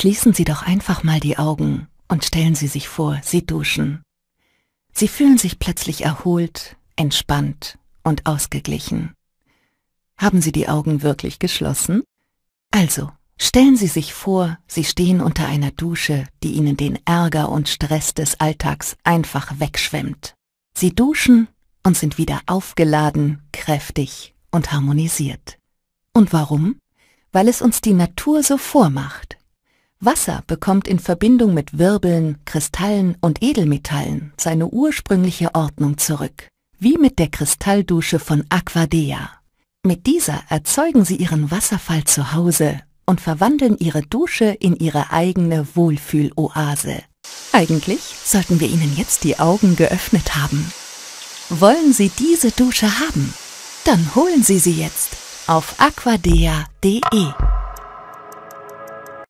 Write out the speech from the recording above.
Schließen Sie doch einfach mal die Augen und stellen Sie sich vor, Sie duschen. Sie fühlen sich plötzlich erholt, entspannt und ausgeglichen. Haben Sie die Augen wirklich geschlossen? Also, stellen Sie sich vor, Sie stehen unter einer Dusche, die Ihnen den Ärger und Stress des Alltags einfach wegschwemmt. Sie duschen und sind wieder aufgeladen, kräftig und harmonisiert. Und warum? Weil es uns die Natur so vormacht. Wasser bekommt in Verbindung mit Wirbeln, Kristallen und Edelmetallen seine ursprüngliche Ordnung zurück, wie mit der Kristalldusche von Aquadea. Mit dieser erzeugen sie ihren Wasserfall zu Hause und verwandeln ihre Dusche in ihre eigene Wohlfühloase. Eigentlich sollten wir ihnen jetzt die Augen geöffnet haben. Wollen Sie diese Dusche haben? Dann holen Sie sie jetzt auf aquadea.de.